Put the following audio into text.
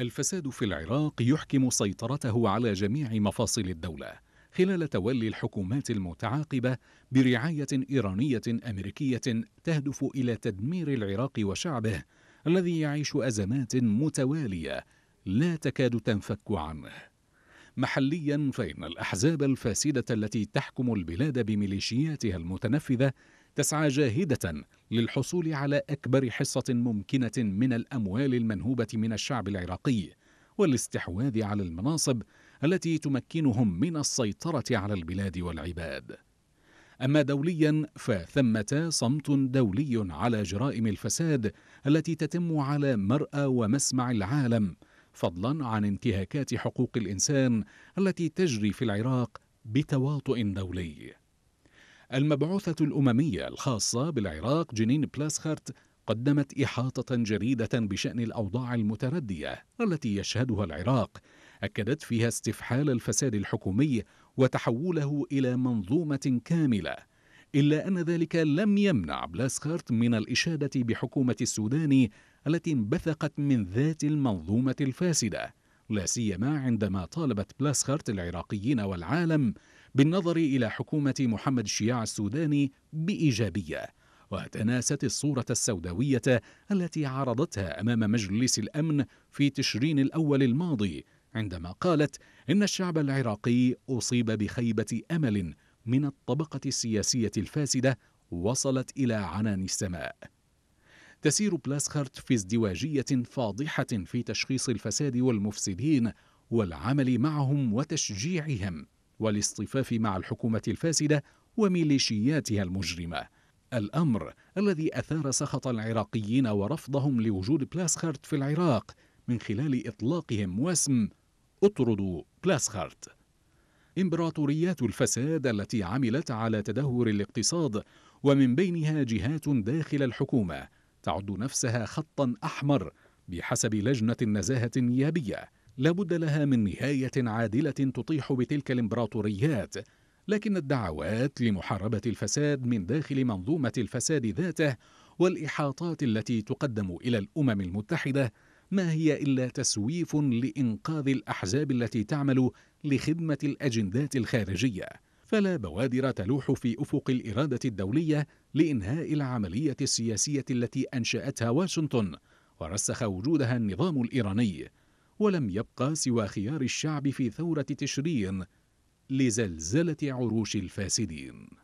الفساد في العراق يحكم سيطرته على جميع مفاصل الدولة خلال تولي الحكومات المتعاقبة برعاية إيرانية أمريكية تهدف إلى تدمير العراق وشعبه الذي يعيش أزمات متوالية لا تكاد تنفك عنه. محليا فإن الأحزاب الفاسدة التي تحكم البلاد بميليشياتها المتنفذة تسعى جاهدة للحصول على أكبر حصة ممكنة من الأموال المنهوبة من الشعب العراقي والاستحواذ على المناصب التي تمكنهم من السيطرة على البلاد والعباد. أما دوليا فثمة صمت دولي على جرائم الفساد التي تتم على مرأى ومسمع العالم فضلا عن انتهاكات حقوق الإنسان التي تجري في العراق بتواطؤ دولي المبعوثة الأممية الخاصة بالعراق جنين بلاسخرت قدمت إحاطة جريدة بشأن الأوضاع المتردية التي يشهدها العراق أكدت فيها استفحال الفساد الحكومي وتحوله إلى منظومة كاملة إلا أن ذلك لم يمنع بلاسخرت من الإشادة بحكومة السودان التي انبثقت من ذات المنظومة الفاسدة لا سيما عندما طالبت بلاسخرت العراقيين والعالم بالنظر إلى حكومة محمد الشياع السوداني بإيجابية وتناست الصورة السوداوية التي عرضتها أمام مجلس الأمن في تشرين الأول الماضي عندما قالت إن الشعب العراقي أصيب بخيبة أمل من الطبقة السياسية الفاسدة وصلت إلى عنان السماء تسير بلاسخرت في ازدواجية فاضحة في تشخيص الفساد والمفسدين والعمل معهم وتشجيعهم والاصطفاف مع الحكومة الفاسدة وميليشياتها المجرمة الأمر الذي أثار سخط العراقيين ورفضهم لوجود بلاسخرت في العراق من خلال إطلاقهم واسم اطردوا بلاسخرت إمبراطوريات الفساد التي عملت على تدهور الاقتصاد ومن بينها جهات داخل الحكومة تعد نفسها خطا أحمر بحسب لجنة النزاهة النيابية لابد لها من نهاية عادلة تطيح بتلك الامبراطوريات لكن الدعوات لمحاربة الفساد من داخل منظومة الفساد ذاته والإحاطات التي تقدم إلى الأمم المتحدة ما هي إلا تسويف لإنقاذ الأحزاب التي تعمل لخدمة الأجندات الخارجية فلا بوادر تلوح في أفق الإرادة الدولية لإنهاء العملية السياسية التي أنشأتها واشنطن ورسخ وجودها النظام الإيراني ولم يبقى سوى خيار الشعب في ثورة تشرين لزلزلة عروش الفاسدين